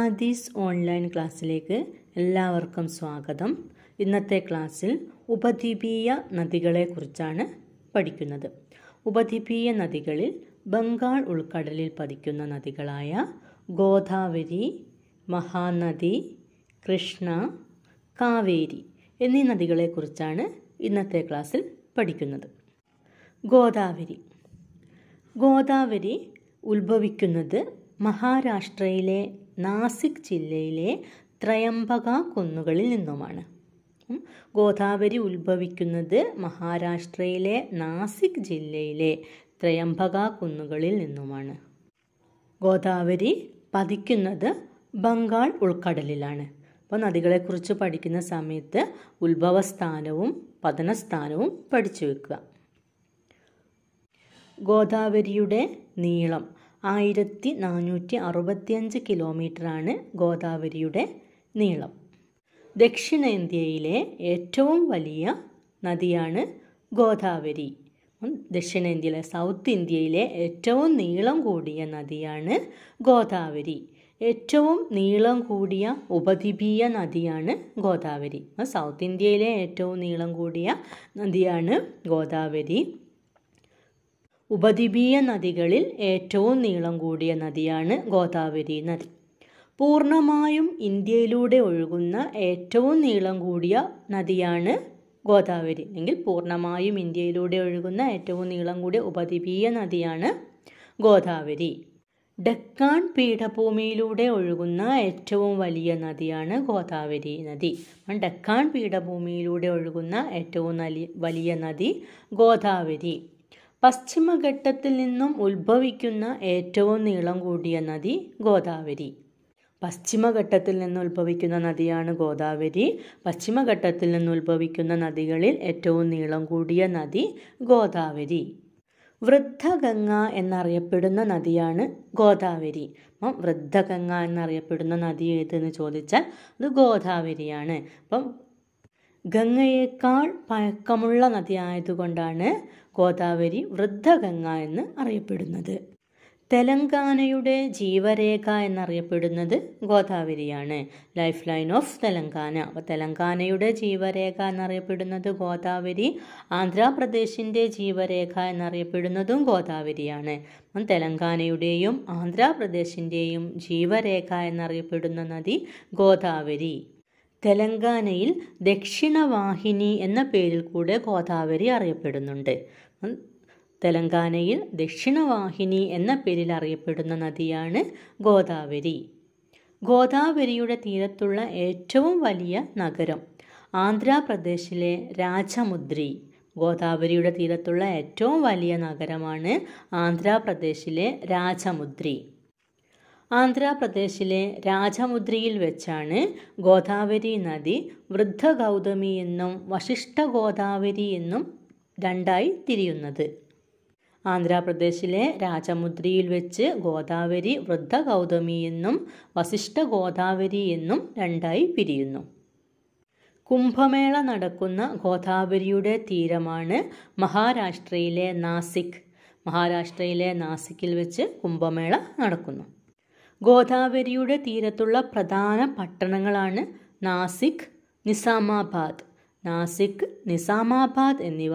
Aadhi's online ക്ലാസ്സിലേക്ക് എല്ലാവർക്കും സ്വാഗതം ഇന്നത്തെ ക്ലാസ്സിൽ ഉപദ്വീപീയ നദികളെക്കുറിച്ചാണ് പഠിക്കുന്നത് ഉപദ്വീപീയ നദികളിൽ ബംഗാൾ ഉൾക്കടലിൽ പതിക്കുന്ന നദികളായ ഗോദാവരി മഹാനദി കൃഷ്ണ കാവേരി എന്നീ നദികളെക്കുറിച്ചാണ് ഇന്നത്തെ ക്ലാസ്സിൽ പഠിക്കുന്നത് ഗോദാവരി ഗോദാവരി ഉത്ഭവിക്കുന്നത് മഹാരാഷ്ട്രയിലെ നാസിക് ജില്ലയിലെ ത്രയംബക കുന്നുകളിൽ നിന്നുമാണ് ഗോദാവരി ഉത്ഭവിക്കുന്നത് മഹാരാഷ്ട്രയിലെ നാസിക് ജില്ലയിലെ ത്രയംബക കുന്നുകളിൽ നിന്നുമാണ് ഗോദാവരി പതിക്കുന്നത് ബംഗാൾ ഉൾക്കടലിലാണ് അപ്പോൾ നദികളെക്കുറിച്ച് പഠിക്കുന്ന സമയത്ത് ഉത്ഭവസ്ഥാനവും പതനസ്ഥാനവും പഠിച്ചു വെക്കുക ഗോദാവരിയുടെ നീളം ആയിരത്തി നാനൂറ്റി അറുപത്തിയഞ്ച് കിലോമീറ്ററാണ് ഗോദാവരിയുടെ നീളം ദക്ഷിണേന്ത്യയിലെ ഏറ്റവും വലിയ നദിയാണ് ഗോദാവരി ദക്ഷിണേന്ത്യയിലെ സൗത്ത് ഇന്ത്യയിലെ ഏറ്റവും നീളം കൂടിയ നദിയാണ് ഗോദാവരി ഏറ്റവും നീളം കൂടിയ ഉപദ്വീപീയ നദിയാണ് ഗോദാവരി സൗത്ത് ഇന്ത്യയിലെ ഏറ്റവും നീളം കൂടിയ നദിയാണ് ഗോദാവരി ഉപദ്വീപീയ നദികളിൽ ഏറ്റവും നീളം കൂടിയ നദിയാണ് ഗോദാവരി നദി പൂർണ്ണമായും ഇന്ത്യയിലൂടെ ഒഴുകുന്ന ഏറ്റവും നീളം കൂടിയ നദിയാണ് ഗോദാവരി അല്ലെങ്കിൽ പൂർണ്ണമായും ഇന്ത്യയിലൂടെ ഒഴുകുന്ന ഏറ്റവും നീളം കൂടിയ ഉപദ്വീപീയ നദിയാണ് ഗോദാവരി ഡെക്കാൻ പീഠഭൂമിയിലൂടെ ഒഴുകുന്ന ഏറ്റവും വലിയ നദിയാണ് ഗോദാവരി നദി ഡെക്കാൻ പീഠഭൂമിയിലൂടെ ഒഴുകുന്ന ഏറ്റവും വലിയ നദി ഗോദാവരി പശ്ചിമഘട്ടത്തിൽ നിന്നും ഉത്ഭവിക്കുന്ന ഏറ്റവും നീളം കൂടിയ നദി ഗോദാവരി പശ്ചിമഘട്ടത്തിൽ നിന്ന് ഉത്ഭവിക്കുന്ന നദിയാണ് ഗോദാവരി പശ്ചിമഘട്ടത്തിൽ നിന്ന് ഉത്ഭവിക്കുന്ന നദികളിൽ ഏറ്റവും നീളം കൂടിയ നദി ഗോദാവരി വൃദ്ധഗംഗ എന്നറിയപ്പെടുന്ന നദിയാണ് ഗോദാവരി അപ്പം വൃദ്ധഗംഗ എന്നറിയപ്പെടുന്ന നദി ഏതെന്ന് ചോദിച്ചാൽ അത് ഗോദാവരിയാണ് അപ്പം ഗംഗയേക്കാൾ പഴക്കമുള്ള നദിയായതുകൊണ്ടാണ് ഗോദാവരി വൃദ്ധഗംഗ എന്ന് അറിയപ്പെടുന്നത് തെലങ്കാനയുടെ ജീവരേഖ എന്നറിയപ്പെടുന്നത് ഗോദാവരിയാണ് ലൈഫ് ലൈൻ ഓഫ് തെലങ്കാന അപ്പോൾ തെലങ്കാനയുടെ ജീവരേഖ എന്നറിയപ്പെടുന്നത് ഗോദാവരി ആന്ധ്രാപ്രദേശിൻ്റെ ജീവരേഖ എന്നറിയപ്പെടുന്നതും ഗോദാവരിയാണ് അപ്പം തെലങ്കാനയുടെയും ആന്ധ്രാപ്രദേശിൻ്റെയും ജീവരേഖ എന്നറിയപ്പെടുന്ന നദി ഗോദാവരി തെലങ്കാനയിൽ ദക്ഷിണവാഹിനി എന്ന പേരിൽ കൂടെ ഗോദാവരി അറിയപ്പെടുന്നുണ്ട് തെലങ്കാനയിൽ ദക്ഷിണവാഹിനി എന്ന പേരിൽ അറിയപ്പെടുന്ന നദിയാണ് ഗോദാവരി ഗോദാവരിയുടെ തീരത്തുള്ള ഏറ്റവും വലിയ നഗരം ആന്ധ്രാപ്രദേശിലെ രാജമുദ്രി ഗോദാവരിയുടെ തീരത്തുള്ള ഏറ്റവും വലിയ നഗരമാണ് ആന്ധ്രാപ്രദേശിലെ രാജമുദ്രി ആന്ധ്രാപ്രദേശിലെ രാജമുദ്രിയിൽ വെച്ചാണ് ഗോദാവരി നദി ഗൗതമി എന്നും വശിഷ്ഠ ഗോദാവരി എന്നും രണ്ടായി തിരിയുന്നത് ആന്ധ്രാപ്രദേശിലെ രാജമുദ്രിയിൽ വെച്ച് ഗോദാവരി വൃദ്ധ ഗൗതമി എന്നും വശിഷ്ഠ ഗോദാവരി എന്നും രണ്ടായി പിരിയുന്നു കുംഭമേള നടക്കുന്ന ഗോദാവരിയുടെ തീരമാണ് മഹാരാഷ്ട്രയിലെ നാസിക് മഹാരാഷ്ട്രയിലെ നാസിക്കിൽ വെച്ച് കുംഭമേള നടക്കുന്നു ഗോദാവരിയുടെ തീരത്തുള്ള പ്രധാന പട്ടണങ്ങളാണ് നാസിക് നിസാമാബാദ് നാസിക് നിസാമാബാദ് എന്നിവ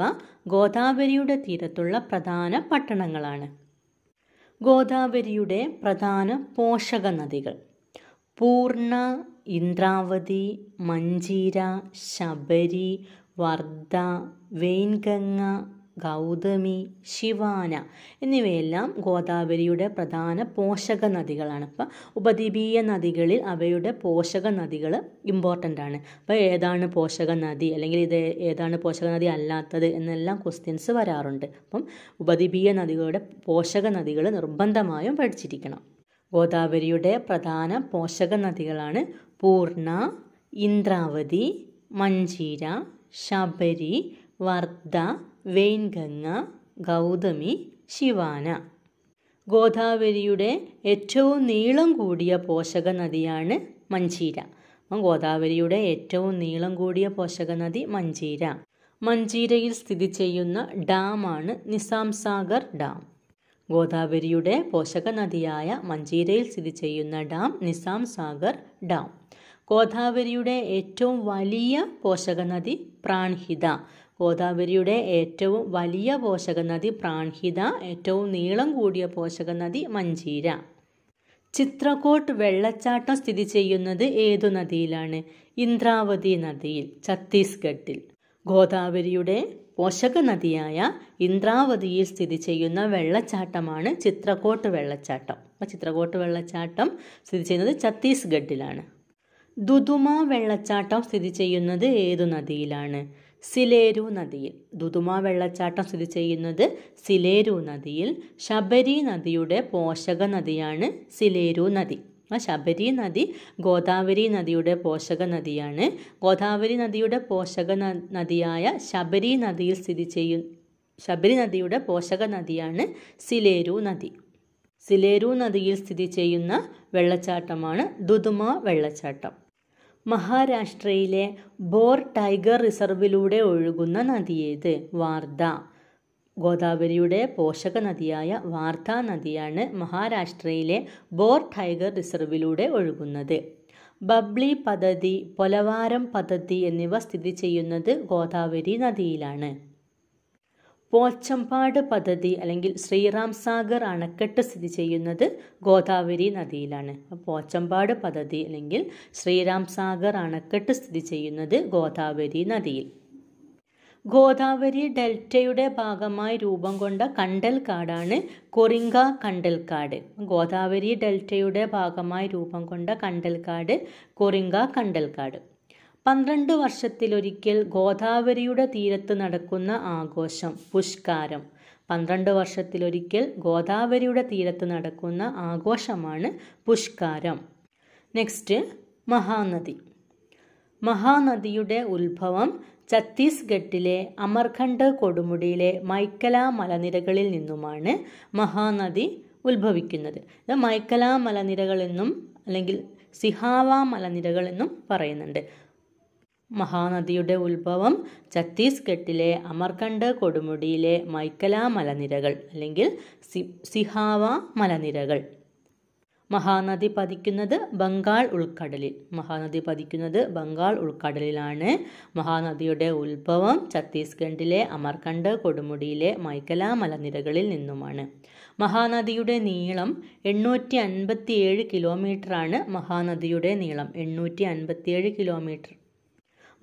ഗോദാവരിയുടെ തീരത്തുള്ള പ്രധാന പട്ടണങ്ങളാണ് ഗോദാവരിയുടെ പ്രധാന പോഷക നദികൾ പൂർണ ഇന്ദ്രാവതി മഞ്ചീര ശബരി വർദ്ധ വെയിൻഗംഗ ഗൗതമി ശിവാന എന്നിവയെല്ലാം ഗോദാവരിയുടെ പ്രധാന പോഷക നദികളാണ് അപ്പം ഉപദ്വീപീയ നദികളിൽ അവയുടെ പോഷക നദികൾ ഇമ്പോർട്ടൻ്റ് ആണ് അപ്പോൾ ഏതാണ് പോഷക നദി അല്ലെങ്കിൽ ഇത് ഏതാണ് പോഷക നദി അല്ലാത്തത് എന്നെല്ലാം ക്വസ്റ്റ്യൻസ് വരാറുണ്ട് അപ്പം ഉപദ്വീപീയ നദികളുടെ പോഷക നദികൾ നിർബന്ധമായും പഠിച്ചിരിക്കണം ഗോദാവരിയുടെ പ്രധാന പോഷക നദികളാണ് പൂർണ ഇന്ദ്രാവതി മഞ്ചീര ശബരി വർദ്ധ വെയിൻഗംഗ ഗൗതമി ശിവാന ഗോദാവരിയുടെ ഏറ്റവും നീളം കൂടിയ പോഷക നദിയാണ് മഞ്ചീര അപ്പം ഗോദാവരിയുടെ ഏറ്റവും നീളം കൂടിയ പോഷക നദി മഞ്ചീര മഞ്ചീരയിൽ സ്ഥിതി ചെയ്യുന്ന ഡാമാണ് നിസാം സാഗർ ഡാം ഗോദാവരിയുടെ പോഷക നദിയായ മഞ്ചീരയിൽ സ്ഥിതി ചെയ്യുന്ന ഡാം നിസാം സാഗർ ഡാം ഗോദാവരിയുടെ ഏറ്റവും വലിയ പോഷക നദി പ്രാൺഹിത ഗോദാവരിയുടെ ഏറ്റവും വലിയ പോഷകനദി പ്രാൺഹിത ഏറ്റവും നീളം കൂടിയ പോഷകനദി മഞ്ചീര ചിത്രകോട്ട് വെള്ളച്ചാട്ടം സ്ഥിതി ചെയ്യുന്നത് ഏതു നദിയിലാണ് ഇന്ദ്രാവതി നദിയിൽ ഛത്തീസ്ഗഡിൽ ഗോദാവരിയുടെ പോഷക നദിയായ ഇന്ദ്രാവതിയിൽ സ്ഥിതി ചെയ്യുന്ന വെള്ളച്ചാട്ടമാണ് ചിത്രകോട്ട് വെള്ളച്ചാട്ടം അപ്പൊ ചിത്രകോട്ട് വെള്ളച്ചാട്ടം സ്ഥിതി ചെയ്യുന്നത് ഛത്തീസ്ഗഡിലാണ് ദുദുമ വെള്ളച്ചാട്ടം സ്ഥിതി ചെയ്യുന്നത് ഏതു നദിയിലാണ് സിലേരു നദിയിൽ ദുദുമ വെള്ളച്ചാട്ടം സ്ഥിതി ചെയ്യുന്നത് സിലേരു നദിയിൽ ശബരി നദിയുടെ പോഷക നദിയാണ് സിലേരു നദി ആ ശബരി നദി ഗോദാവരി നദിയുടെ പോഷക നദിയാണ് ഗോദാവരി നദിയുടെ പോഷക നദിയായ ശബരി നദിയിൽ സ്ഥിതി ചെയ്യു ശബരി നദിയുടെ പോഷക നദിയാണ് സിലേരു നദി സിലേരു നദിയിൽ സ്ഥിതി ചെയ്യുന്ന വെള്ളച്ചാട്ടമാണ് ദുദുമ വെള്ളച്ചാട്ടം മഹാരാഷ്ട്രയിലെ ബോർ ടൈഗർ റിസർവിലൂടെ ഒഴുകുന്ന നദിയേത് വാർദ്ധ ഗോദാവരിയുടെ പോഷക നദിയായ വാർദ്ധ നദിയാണ് മഹാരാഷ്ട്രയിലെ ബോർ ടൈഗർ റിസർവിലൂടെ ഒഴുകുന്നത് ബബ്ലി പദ്ധതി പൊലവാരം പദ്ധതി എന്നിവ സ്ഥിതി ചെയ്യുന്നത് ഗോദാവരി നദിയിലാണ് പോച്ചമ്പാട് പദ്ധതി അല്ലെങ്കിൽ ശ്രീറാം സാഗർ അണക്കെട്ട് സ്ഥിതി ചെയ്യുന്നത് ഗോദാവരി നദിയിലാണ് പോച്ചമ്പാട് പദ്ധതി അല്ലെങ്കിൽ ശ്രീറാം സാഗർ അണക്കെട്ട് സ്ഥിതി ചെയ്യുന്നത് ഗോദാവരി നദിയിൽ ഗോദാവരി ഡെൽറ്റയുടെ ഭാഗമായി രൂപം കൊണ്ട കണ്ടൽക്കാടാണ് കൊറിങ്ക കണ്ടൽക്കാട് ഗോദാവരി ഡെൽറ്റയുടെ ഭാഗമായി രൂപം കൊണ്ട കണ്ടൽക്കാട് കൊറിങ്ക കണ്ടൽക്കാട് പന്ത്രണ്ട് വർഷത്തിലൊരിക്കൽ ഗോദാവരിയുടെ തീരത്ത് നടക്കുന്ന ആഘോഷം പുഷ്കാരം പന്ത്രണ്ട് വർഷത്തിലൊരിക്കൽ ഗോദാവരിയുടെ തീരത്ത് നടക്കുന്ന ആഘോഷമാണ് പുഷ്കാരം നെക്സ്റ്റ് മഹാനദി മഹാനദിയുടെ ഉത്ഭവം ഛത്തീസ്ഗഡിലെ അമർഖണ്ഡ് കൊടുമുടിയിലെ മൈക്കല മലനിരകളിൽ നിന്നുമാണ് മഹാനദി ഉത്ഭവിക്കുന്നത് മൈക്കല മലനിരകളെന്നും അല്ലെങ്കിൽ സിഹാവ മലനിരകളെന്നും പറയുന്നുണ്ട് മഹാനദിയുടെ ഉത്ഭവം ഛത്തീസ്ഗഡിലെ അമർകണ്ഡ് കൊടുമുടിയിലെ മൈക്കല മലനിരകൾ അല്ലെങ്കിൽ സിഹാവ മലനിരകൾ മഹാനദി പതിക്കുന്നത് ബംഗാൾ ഉൾക്കടലിൽ മഹാനദി പതിക്കുന്നത് ബംഗാൾ ഉൾക്കടലിലാണ് മഹാനദിയുടെ ഉത്ഭവം ഛത്തീസ്ഗഡിലെ അമർകണ്ഡ് കൊടുമുടിയിലെ മൈക്കല മലനിരകളിൽ നിന്നുമാണ് മഹാനദിയുടെ നീളം എണ്ണൂറ്റി അൻപത്തിയേഴ് കിലോമീറ്ററാണ് മഹാനദിയുടെ നീളം എണ്ണൂറ്റി അൻപത്തിയേഴ് കിലോമീറ്റർ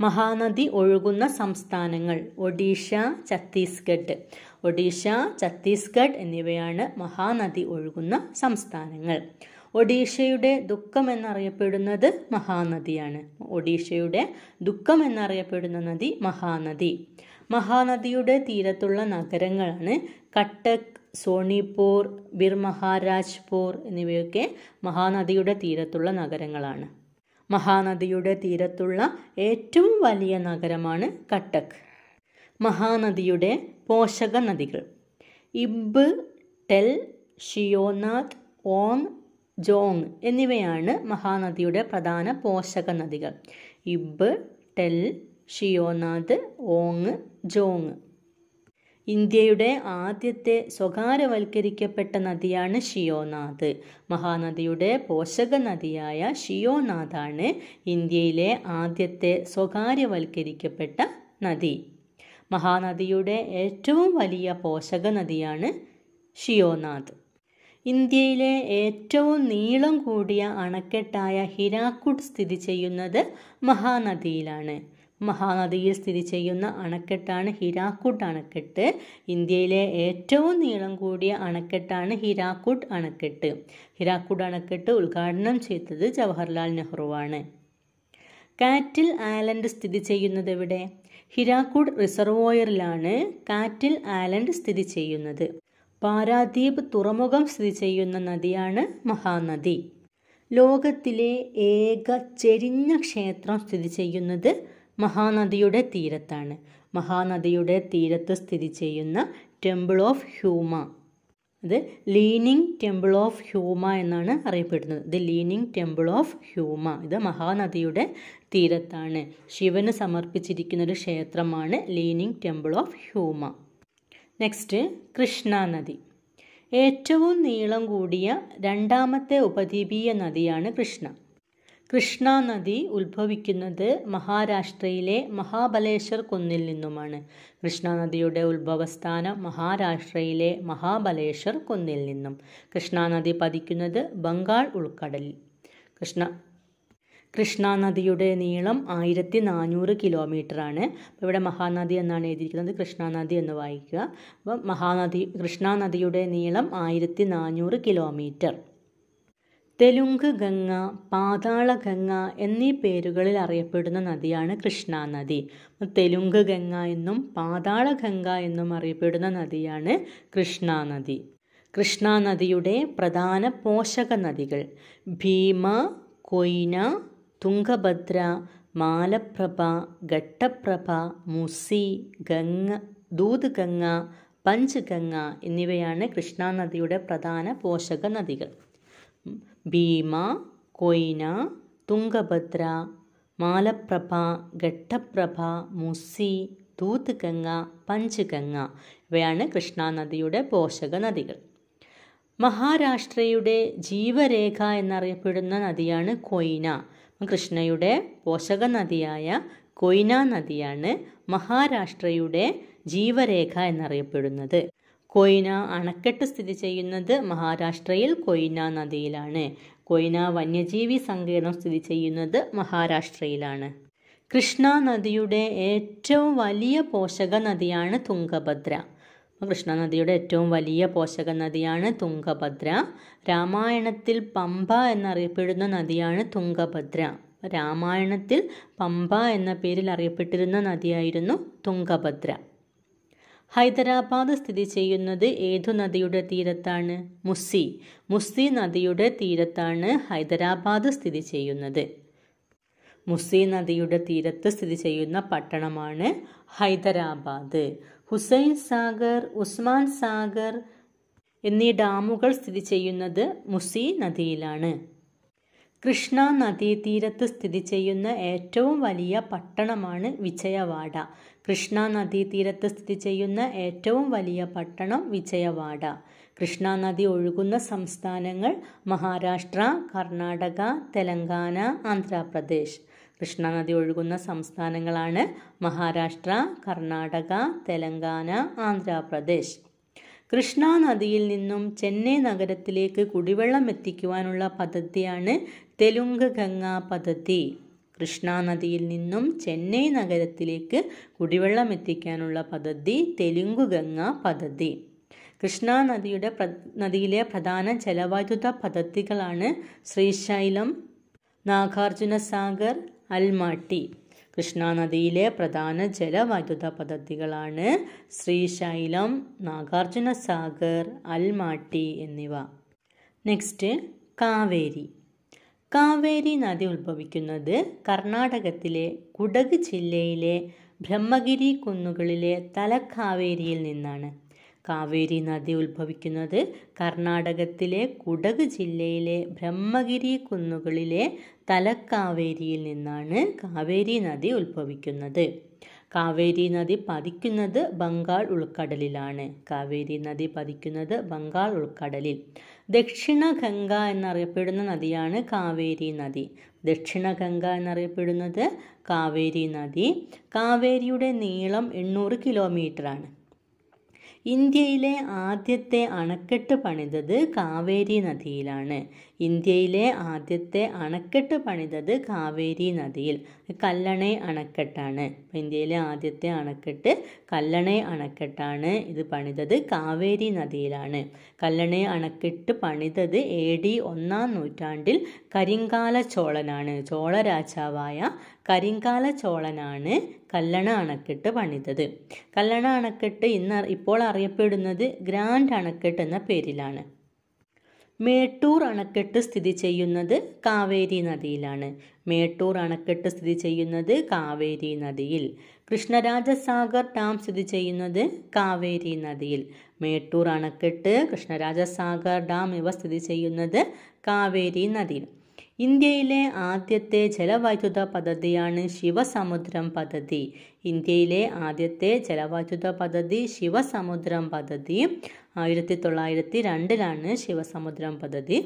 മഹാനദി ഒഴുകുന്ന സംസ്ഥാനങ്ങൾ ഒഡീഷ ഛത്തീസ്ഗഡ് ഒഡീഷ ഛത്തീസ്ഗഡ് എന്നിവയാണ് മഹാനദി ഒഴുകുന്ന സംസ്ഥാനങ്ങൾ ഒഡീഷയുടെ ദുഃഖം എന്നറിയപ്പെടുന്നത് മഹാനദിയാണ് ഒഡീഷയുടെ ദുഃഖം എന്നറിയപ്പെടുന്ന നദി മഹാനദി മഹാനദിയുടെ തീരത്തുള്ള നഗരങ്ങളാണ് കട്ടക് സോണിപൂർ ബിർ മഹാരാജ്പൂർ എന്നിവയൊക്കെ മഹാനദിയുടെ തീരത്തുള്ള നഗരങ്ങളാണ് മഹാനദിയുടെ തീരത്തുള്ള ഏറ്റവും വലിയ നഗരമാണ് കട്ടക് മഹാനദിയുടെ പോഷക നദികൾ ഇബ് ടെൽ ഷിയോനാഥ് ഓങ് ജോങ് എന്നിവയാണ് മഹാനദിയുടെ പ്രധാന പോഷക നദികൾ ഇബ് ടെൽ ഷിയോനാഥ് ഓങ് ജോങ് ഇന്ത്യയുടെ ആദ്യത്തെ സ്വകാര്യവൽക്കരിക്കപ്പെട്ട നദിയാണ് ഷിയോനാഥ് മഹാനദിയുടെ പോഷക നദിയായ ഷിയോനാഥാണ് ഇന്ത്യയിലെ ആദ്യത്തെ സ്വകാര്യവൽക്കരിക്കപ്പെട്ട നദി മഹാനദിയുടെ ഏറ്റവും വലിയ പോഷക നദിയാണ് ഷിയോനാഥ് ഇന്ത്യയിലെ ഏറ്റവും നീളം കൂടിയ അണക്കെട്ടായ ഹിരാക്കുഡ് സ്ഥിതി ചെയ്യുന്നത് മഹാനദിയിലാണ് മഹാനദിയിൽ സ്ഥിതി ചെയ്യുന്ന അണക്കെട്ടാണ് ഹിരാക്കൂട്ട് അണക്കെട്ട് ഇന്ത്യയിലെ ഏറ്റവും നീളം കൂടിയ അണക്കെട്ടാണ് ഹിരാക്കൂട്ട് അണക്കെട്ട് ഹിരാക്കൂട്ട് അണക്കെട്ട് ഉദ്ഘാടനം ചെയ്തത് ജവഹർലാൽ നെഹ്റുവാണ് കാറ്റിൽ ഐലൻഡ് സ്ഥിതി ചെയ്യുന്നത് എവിടെ ഹിരാക്കൂട് റിസർവോയറിലാണ് കാറ്റിൽ ഐലൻഡ് സ്ഥിതി ചെയ്യുന്നത് പാരാദ്വീപ് തുറമുഖം സ്ഥിതി ചെയ്യുന്ന നദിയാണ് മഹാനദി ലോകത്തിലെ ഏക ചെരിഞ്ഞ ക്ഷേത്രം സ്ഥിതി ചെയ്യുന്നത് മഹാനദിയുടെ തീരത്താണ് മഹാനദിയുടെ തീരത്ത് സ്ഥിതി ചെയ്യുന്ന ടെമ്പിൾ ഓഫ് ഹ്യൂമ ഇത് ലീനിങ് ടെമ്പിൾ ഓഫ് ഹ്യൂമ എന്നാണ് അറിയപ്പെടുന്നത് the leaning temple of Huma ഇത് മഹാനദിയുടെ തീരത്താണ് ശിവന് സമർപ്പിച്ചിരിക്കുന്ന ഒരു ക്ഷേത്രമാണ് leaning temple of Huma next Krishna നദി ഏറ്റവും നീളം കൂടിയ രണ്ടാമത്തെ ഉപദ്വീപീയ നദിയാണ് കൃഷ്ണ കൃഷ്ണ നദി ഉത്ഭവിക്കുന്നത് മഹാരാഷ്ട്രയിലെ മഹാബലേശ്വർ കുന്നിൽ നിന്നുമാണ് കൃഷ്ണ നദിയുടെ ഉത്ഭവസ്ഥാനം മഹാരാഷ്ട്രയിലെ മഹാബലേശ്വർ കുന്നിൽ നിന്നും കൃഷ്ണ നദി പതിക്കുന്നത് ബംഗാൾ ഉൾക്കടലിൽ കൃഷ്ണ കൃഷ്ണ നദിയുടെ നീളം ആയിരത്തി നാനൂറ് ആണ് അപ്പോൾ ഇവിടെ മഹാനദി എന്നാണ് എഴുതിയിരിക്കുന്നത് കൃഷ്ണ നദി എന്ന് വായിക്കുക അപ്പം മഹാനദി കൃഷ്ണ നദിയുടെ നീളം ആയിരത്തി നാനൂറ് കിലോമീറ്റർ തെലുങ്ക് ഗംഗ പാതാളഗംഗ എന്നീ പേരുകളിൽ അറിയപ്പെടുന്ന നദിയാണ് കൃഷ്ണ നദി തെലുങ്ക് ഗംഗ എന്നും പാതാളഗംഗ എന്നും അറിയപ്പെടുന്ന നദിയാണ് കൃഷ്ണ നദി കൃഷ്ണ നദിയുടെ പ്രധാന പോഷക നദികൾ ഭീമ കൊയ്ന തുംഗഭദ്ര മാലപ്രഭ ഘട്ടപ്രഭ മുസി ഗംഗ ദൂത് ഗംഗ പഞ്ച് ഗംഗ എന്നിവയാണ് കൃഷ്ണ നദിയുടെ പ്രധാന പോഷക നദികൾ ഭീമ കൊയ്ന തുംഗഭദ്ര മാലപ്രഭ ഘട്ടപ്രഭ മുസി ദൂത്ഗംഗ പഞ്ച്ഗംഗ ഇവയാണ് കൃഷ്ണാനദിയുടെ പോഷക നദികൾ മഹാരാഷ്ട്രയുടെ ജീവരേഖ എന്നറിയപ്പെടുന്ന നദിയാണ് കൊയ്ന കൃഷ്ണയുടെ പോഷക നദിയായ കൊയ്ന നദിയാണ് മഹാരാഷ്ട്രയുടെ ജീവരേഖ എന്നറിയപ്പെടുന്നത് കൊയ്ന അണക്കെട്ട് സ്ഥിതി ചെയ്യുന്നത് മഹാരാഷ്ട്രയിൽ കൊയ്ന നദിയിലാണ് കൊയ്ന വന്യജീവി സങ്കേതം സ്ഥിതി ചെയ്യുന്നത് മഹാരാഷ്ട്രയിലാണ് കൃഷ്ണ നദിയുടെ ഏറ്റവും വലിയ പോഷക നദിയാണ് തുംഗഭദ്ര കൃഷ്ണ നദിയുടെ ഏറ്റവും വലിയ പോഷക നദിയാണ് തുംഗഭദ്ര രാമായണത്തിൽ പമ്പ എന്നറിയപ്പെടുന്ന നദിയാണ് തുംഗഭദ്ര രാമായണത്തിൽ പമ്പ എന്ന പേരിൽ അറിയപ്പെട്ടിരുന്ന നദിയായിരുന്നു തുംഗഭദ്ര ഹൈദരാബാദ് സ്ഥിതി ചെയ്യുന്നത് ഏതു നദിയുടെ തീരത്താണ് മുസ്സി മുസ്സി നദിയുടെ തീരത്താണ് ഹൈദരാബാദ് സ്ഥിതി ചെയ്യുന്നത് മുസ്സി നദിയുടെ തീരത്ത് സ്ഥിതി ചെയ്യുന്ന പട്ടണമാണ് ഹൈദരാബാദ് ഹുസൈൻ സാഗർ ഉസ്മാൻ സാഗർ എന്നീ ഡാമുകൾ സ്ഥിതി ചെയ്യുന്നത് മുസി നദിയിലാണ് കൃഷ്ണ നദീതീരത്ത് സ്ഥിതി ചെയ്യുന്ന ഏറ്റവും വലിയ പട്ടണമാണ് വിജയവാഡ കൃഷ്ണ നദീതീരത്ത് സ്ഥിതി ചെയ്യുന്ന ഏറ്റവും വലിയ പട്ടണം വിജയവാഡ കൃഷ്ണ നദി ഒഴുകുന്ന സംസ്ഥാനങ്ങൾ മഹാരാഷ്ട്ര കർണാടക തെലങ്കാന ആന്ധ്രാപ്രദേശ് കൃഷ്ണ നദി ഒഴുകുന്ന സംസ്ഥാനങ്ങളാണ് മഹാരാഷ്ട്ര കർണാടക തെലങ്കാന ആന്ധ്രാപ്രദേശ് കൃഷ്ണ നദിയിൽ നിന്നും ചെന്നൈ നഗരത്തിലേക്ക് കുടിവെള്ളം എത്തിക്കുവാനുള്ള പദ്ധതിയാണ് തെലുങ്ക് ഗംഗ പദ്ധതി കൃഷ്ണാനദിയിൽ നിന്നും ചെന്നൈ നഗരത്തിലേക്ക് കുടിവെള്ളം എത്തിക്കാനുള്ള പദ്ധതി തെലുങ്കു ഗംഗ പദ്ധതി കൃഷ്ണാനദിയുടെ പ്ര നദിയിലെ പ്രധാന ജലവൈദ്യുത പദ്ധതികളാണ് ശ്രീശൈലം നാഗാർജുന സാഗർ അൽമാട്ടി കൃഷ്ണാനദിയിലെ പ്രധാന ജലവൈദ്യുത പദ്ധതികളാണ് ശ്രീശൈലം നാഗാർജുന സാഗർ അൽമാട്ടി എന്നിവ നെക്സ്റ്റ് കാവേരി കാവേരി നദി ഉത്ഭവിക്കുന്നത് കർണാടകത്തിലെ കുടക് ജില്ലയിലെ ബ്രഹ്മഗിരി കുന്നുകളിലെ തലക്കാവേരിയിൽ നിന്നാണ് കാവേരി നദി ഉത്ഭവിക്കുന്നത് കർണാടകത്തിലെ കുടക് ജില്ലയിലെ ബ്രഹ്മഗിരി കുന്നുകളിലെ തലക്കാവേരിയിൽ നിന്നാണ് കാവേരി നദി ഉത്ഭവിക്കുന്നത് കാവേരി നദി പതിക്കുന്നത് ബംഗാൾ ഉൾക്കടലിലാണ് കാവേരി നദി പതിക്കുന്നത് ബംഗാൾ ഉൾക്കടലിൽ ദക്ഷിണ ഗംഗ എന്നറിയപ്പെടുന്ന നദിയാണ് കാവേരി നദി ദക്ഷിണ ഗംഗ എന്നറിയപ്പെടുന്നത് കാവേരി നദി കാവേരിയുടെ നീളം എണ്ണൂറ് കിലോമീറ്ററാണ് ഇന്ത്യയിലെ ആദ്യത്തെ അണക്കെട്ട് പണിതത് കാവേരി നദിയിലാണ് ഇന്ത്യയിലെ ആദ്യത്തെ അണക്കെട്ട് പണിതത് കാവേരി നദിയിൽ കല്ലണൈ അണക്കെട്ടാണ് ഇന്ത്യയിലെ ആദ്യത്തെ അണക്കെട്ട് കല്ലണൈ അണക്കെട്ടാണ് ഇത് പണിതത് കാവേരി നദിയിലാണ് കല്ലണൈ അണക്കെട്ട് പണിതത് എ ഡി ഒന്നാം നൂറ്റാണ്ടിൽ കരിങ്കാല ചോളനാണ് ചോള രാജാവായ കരിങ്കാല ചോളനാണ് കല്ലണ അണക്കെട്ട് പണിതത് കല്ലണ അണക്കെട്ട് ഇന്ന് ഇപ്പോൾ അറിയപ്പെടുന്നത് ഗ്രാൻഡ് അണക്കെട്ട് എന്ന പേരിലാണ് മേട്ടൂർ അണക്കെട്ട് സ്ഥിതി ചെയ്യുന്നത് കാവേരി നദിയിലാണ് മേട്ടൂർ അണക്കെട്ട് സ്ഥിതി ചെയ്യുന്നത് കാവേരി നദിയിൽ കൃഷ്ണരാജസാഗർ ഡാം സ്ഥിതി ചെയ്യുന്നത് കാവേരി നദിയിൽ മേട്ടൂർ അണക്കെട്ട് കൃഷ്ണരാജസാഗർ ഡാം ഇവ സ്ഥിതി ചെയ്യുന്നത് കാവേരി നദിയിൽ ഇന്ത്യയിലെ ആദ്യത്തെ ജലവൈദ്യുത പദ്ധതിയാണ് ശിവസമുദ്രം പദ്ധതി ഇന്ത്യയിലെ ആദ്യത്തെ ജലവൈദ്യുത പദ്ധതി ശിവസമുദ്രം പദ്ധതി ആയിരത്തി തൊള്ളായിരത്തി രണ്ടിലാണ് ശിവസമുദ്രം പദ്ധതി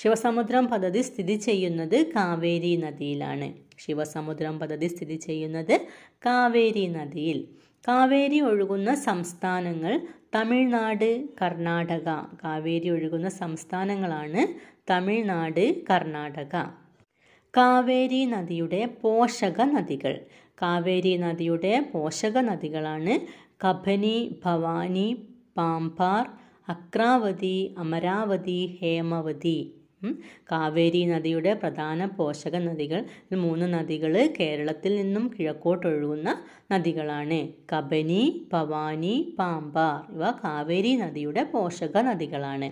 ശിവസമുദ്രം പദ്ധതി സ്ഥിതി ചെയ്യുന്നത് കാവേരി നദിയിലാണ് ശിവസമുദ്രം പദ്ധതി സ്ഥിതി ചെയ്യുന്നത് കാവേരി നദിയിൽ കാവേരി ഒഴുകുന്ന സംസ്ഥാനങ്ങൾ തമിഴ്നാട് കർണാടക കാവേരി ഒഴുകുന്ന സംസ്ഥാനങ്ങളാണ് തമിഴ്നാട് കർണാടക കാവേരി നദിയുടെ പോഷക നദികൾ കാവേരി നദിയുടെ പോഷക നദികളാണ് കബനി ഭവാനി പാമ്പാർ അക്രാവതി അമരാവതി ഹേമവതി കാവേരി നദിയുടെ പ്രധാന പോഷക നദികൾ മൂന്ന് നദികൾ കേരളത്തിൽ നിന്നും കിഴക്കോട്ടൊഴുകുന്ന നദികളാണ് കബനി ഭവാനി പാമ്പാർ ഇവ കാവേരി നദിയുടെ പോഷക നദികളാണ്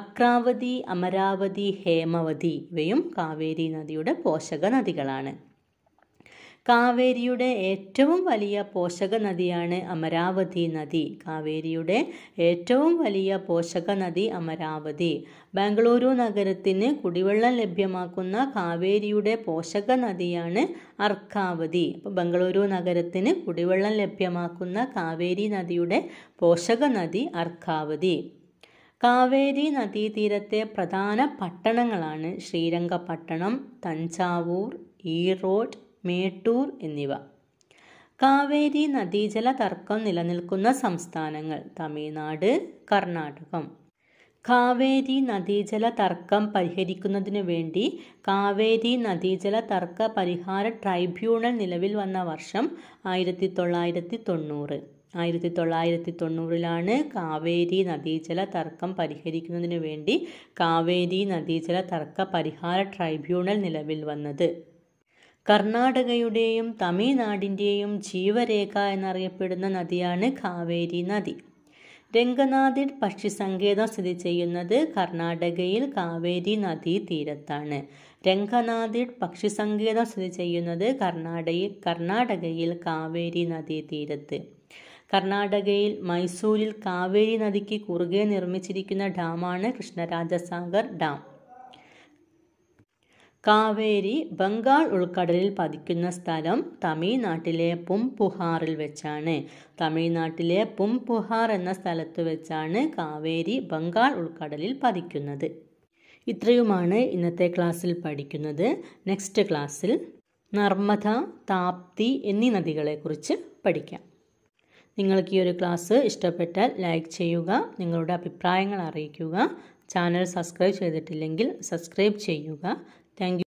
അക്രാവതി അമരാവതി ഹേമവതി ഇവയും കാവേരി നദിയുടെ പോഷക നദികളാണ് കാവേരിയുടെ ഏറ്റവും വലിയ പോഷക നദിയാണ് അമരാവതി നദി കാവേരിയുടെ ഏറ്റവും വലിയ പോഷക നദി അമരാവതി ബാംഗ്ലൂരു നഗരത്തിന് കുടിവെള്ളം ലഭ്യമാക്കുന്ന കാവേരിയുടെ പോഷക നദിയാണ് അർക്കാവതി അപ്പോൾ ബംഗളൂരു നഗരത്തിന് കുടിവെള്ളം ലഭ്യമാക്കുന്ന കാവേരി നദിയുടെ പോഷക നദി അർക്കാവതി കാവേരി നദീതീരത്തെ പ്രധാന പട്ടണങ്ങളാണ് ശ്രീരംഗപട്ടണം തഞ്ചാവൂർ ഈറോഡ് മേട്ടൂർ എന്നിവ കാവേരി നദീജല തർക്കം നിലനിൽക്കുന്ന സംസ്ഥാനങ്ങൾ തമിഴ്നാട് കർണാടകം കാവേരി നദീജല തർക്കം പരിഹരിക്കുന്നതിനു വേണ്ടി കാവേരി നദീജല തർക്ക പരിഹാര ട്രൈബ്യൂണൽ നിലവിൽ വന്ന വർഷം ആയിരത്തി തൊള്ളായിരത്തി തൊണ്ണൂറ് ആയിരത്തി തൊള്ളായിരത്തി തൊണ്ണൂറിലാണ് കാവേരി നദീജല തർക്കം പരിഹരിക്കുന്നതിന് വേണ്ടി കാവേരി നദീജല തർക്ക പരിഹാര ട്രൈബ്യൂണൽ നിലവിൽ വന്നത് കർണാടകയുടെയും തമിഴ്നാടിൻ്റെയും ജീവരേഖ എന്നറിയപ്പെടുന്ന നദിയാണ് കാവേരി നദി രംഗനാഥിൽ പക്ഷിസങ്കേതം സ്ഥിതി ചെയ്യുന്നത് കർണാടകയിൽ കാവേരി നദീ തീരത്താണ് രംഗനാഥിൽ പക്ഷിസങ്കേതം സ്ഥിതി ചെയ്യുന്നത് കർണാടകയിൽ കർണാടകയിൽ കാവേരി നദീ തീരത്ത് കർണാടകയിൽ മൈസൂരിൽ കാവേരി നദിക്ക് കുറുകെ നിർമ്മിച്ചിരിക്കുന്ന ഡാമാണ് കൃഷ്ണരാജസാഗർ ഡാം കാവേരി ബംഗാൾ ഉൾക്കടലിൽ പതിക്കുന്ന സ്ഥലം തമിഴ്നാട്ടിലെ പുംപുഹാറിൽ വെച്ചാണ് തമിഴ്നാട്ടിലെ പുംപുഹാർ എന്ന സ്ഥലത്ത് വെച്ചാണ് കാവേരി ബംഗാൾ ഉൾക്കടലിൽ പതിക്കുന്നത് ഇത്രയുമാണ് ഇന്നത്തെ ക്ലാസ്സിൽ പഠിക്കുന്നത് നെക്സ്റ്റ് ക്ലാസ്സിൽ നർമ്മദ താപ്തി എന്നീ നദികളെക്കുറിച്ച് പഠിക്കാം നിങ്ങൾക്ക് ഈ ഒരു ക്ലാസ് ഇഷ്ടപ്പെട്ടാൽ ലൈക്ക് ചെയ്യുക നിങ്ങളുടെ അഭിപ്രായങ്ങൾ അറിയിക്കുക ചാനൽ സബ്സ്ക്രൈബ് ചെയ്തിട്ടില്ലെങ്കിൽ സബ്സ്ക്രൈബ് ചെയ്യുക താങ്ക്